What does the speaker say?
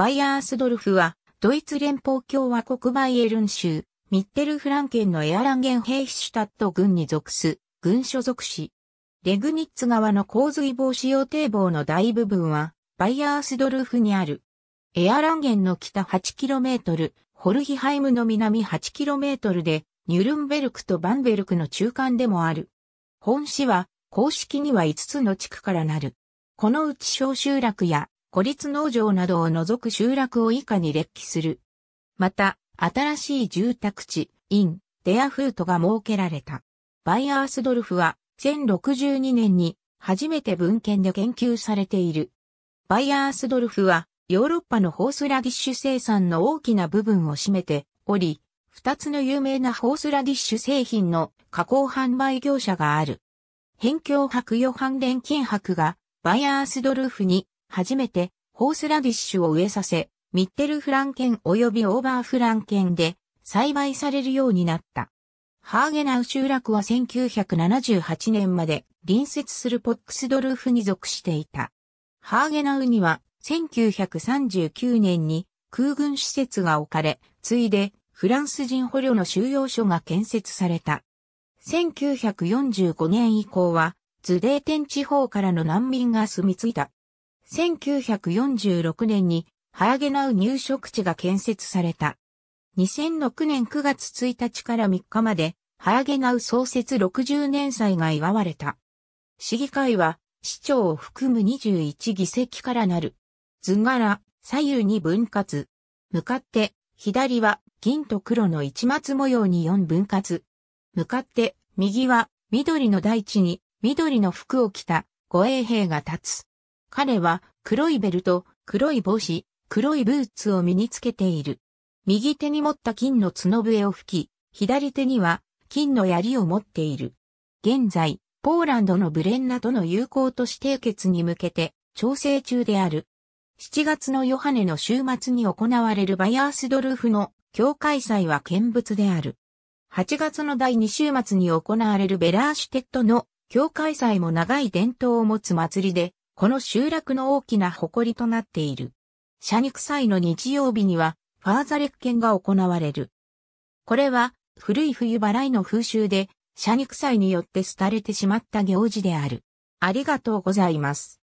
バイアースドルフは、ドイツ連邦共和国バイエルン州、ミッテルフランケンのエアランゲンヘイシュタット軍に属す、軍所属市。レグニッツ川の洪水防止用堤防の大部分は、バイアースドルフにある。エアランゲンの北 8km、ホルヒハイムの南 8km で、ニュルンベルクとバンベルクの中間でもある。本市は、公式には5つの地区からなる。このうち小集落や孤立農場などを除く集落を以下に列記する。また、新しい住宅地、イン、デアフートが設けられた。バイアースドルフは、1062年に、初めて文献で研究されている。バイアースドルフは、ヨーロッパのホースラディッシュ生産の大きな部分を占めており、二つの有名なホースラディッシュ製品の加工販売業者がある。辺境博ヨハン金博がバイアースドルフに初めてホースラディッシュを植えさせ、ミッテルフランケン及びオーバーフランケンで栽培されるようになった。ハーゲナウ集落は1978年まで隣接するポックスドルフに属していた。ハーゲナウには1939年に空軍施設が置かれ、ついでフランス人捕虜の収容所が建設された。1945年以降は、ズデーテン地方からの難民が住み着いた。1946年に、ハヤゲナウ入植地が建設された。2006年9月1日から3日まで、ハヤゲナウ創設60年祭が祝われた。市議会は、市長を含む21議席からなる。図柄、左右に分割。向かって、左は銀と黒の市松模様に4分割。向かって、右は緑の大地に緑の服を着た護衛兵が立つ。彼は黒いベルト、黒い帽子、黒いブーツを身につけている。右手に持った金の角笛を吹き、左手には金の槍を持っている。現在、ポーランドのブレンナとの友好都市締結に向けて調整中である。7月のヨハネの週末に行われるバヤースドルフの教会祭は見物である。8月の第2週末に行われるベラーシュテットの教会祭も長い伝統を持つ祭りで、この集落の大きな誇りとなっている。社肉祭の日曜日には、ファーザレク犬が行われる。これは、古い冬払いの風習で、社肉祭によって廃れてしまった行事である。ありがとうございます。